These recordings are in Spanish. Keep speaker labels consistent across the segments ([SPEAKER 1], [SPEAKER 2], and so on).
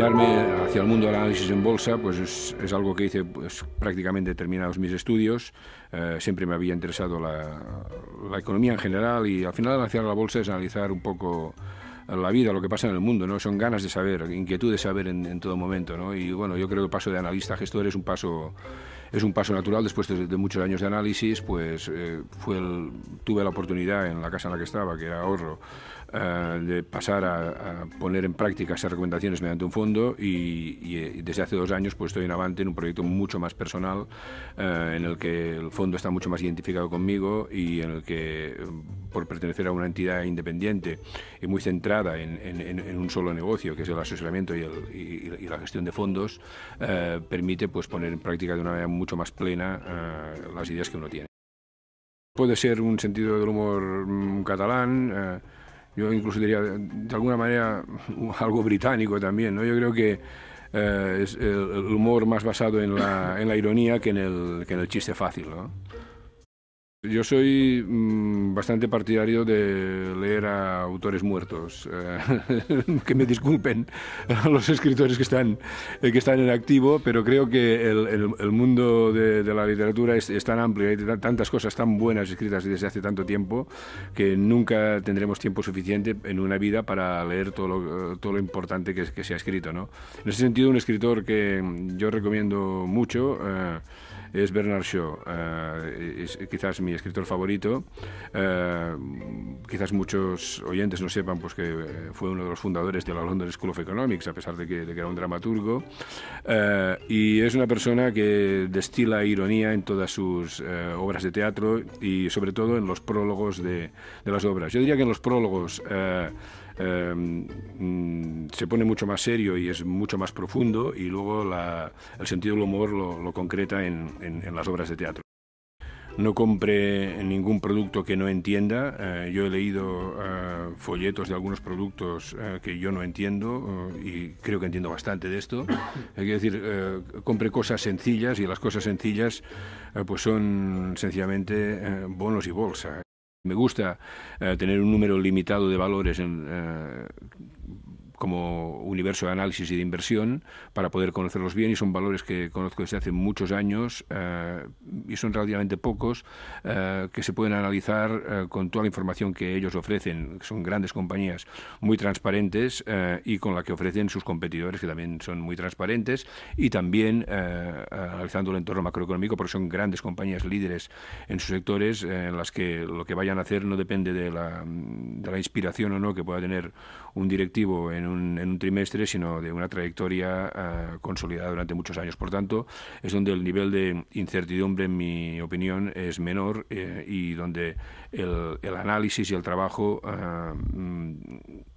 [SPEAKER 1] Mirarme hacia el mundo del análisis en bolsa, pues es, algo que hice pues, prácticamente terminados mis estudios. Eh, siempre me había interesado la, economía en general y al final hacia la bolsa es analizar un poco la vida, lo que pasa en el mundo, ¿no? Son ganas de saber, inquietud de saber en, todo momento, ¿no? Y bueno, yo creo que el paso de analista a gestor es un paso es un paso natural después de, muchos años de análisis pues eh, fue tuve la oportunidad en la casa en la que estaba que era ahorro eh, de pasar a, poner en práctica esas recomendaciones mediante un fondo y, eh, desde hace dos años pues estoy en Avante en un proyecto mucho más personal eh, en el que el fondo está mucho más identificado conmigo y en el que mm, por pertenecer a una entidad independiente y muy centrada en, un solo negocio que es el asesoramiento y, la gestión de fondos permite pues poner en práctica de una manera mucho más plena las ideas que uno tiene. Puede ser un sentido del humor mm, catalán yo incluso diría de alguna manera algo británico también, ¿no? Yo creo que eh, es el, humor más basado en la, en la ironía que en el, que en el chiste fácil, ¿no? Yo soy mm, bastante partidario de leer a autores muertos. Eh, que me disculpen los escritores que están, eh, que están en activo, pero creo que el, mundo de, la literatura es, tan amplio, hay tantas cosas tan buenas escritas desde hace tanto tiempo que nunca tendremos tiempo suficiente en una vida para leer todo lo, todo lo importante que, se ha escrito. ¿no? En ese sentido, un escritor que yo recomiendo mucho. Eh, es Bernard Shaw, eh, es quizás mi escritor favorito. Eh, quizás muchos oyentes no sepan pues, que eh, fue uno de los fundadores de la London School of Economics, a pesar de que, que era un dramaturgo. y es una persona que destila ironía en todas sus obras de teatro y sobre todo en los prólogos de, de, las obras. Yo diría que en los prólogos Em, mm, se pone mucho más serio y es mucho más profundo y luego el sentido del humor lo, concreta en, las obras de teatro no compre ningún producto que no entienda. Eh, yo he leído eh, folletos de algunos productos eh, que yo no entiendo y creo que entiendo bastante de esto. Hay que decir, compre cosas sencillas y las cosas sencillas pues son sencillamente bonos y bolsa. Me gusta eh, tener un número limitado de valores en, eh, como universo de análisis y de inversión para poder conocerlos bien y son valores que conozco desde hace muchos años eh, y son relativamente pocos eh, que se pueden analizar eh, con toda la información que ellos ofrecen. Son grandes compañías muy transparentes y con la que ofrecen sus competidores que también son muy transparentes y también analizando el entorno macroeconómico porque son grandes compañías líderes en sus sectores en las que lo que vayan a hacer no depende de la, de la inspiración o no que pueda tener un directivo en un, en un trimestre, sino de una trayectoria ah, consolidada durante muchos años. Por tanto, es donde el nivel de incertidumbre, en mi opinión, es menor eh, y donde el, análisis y el trabajo ah, mm,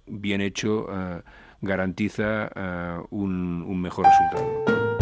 [SPEAKER 1] bien hecho ah, garantiza un mejor resultado.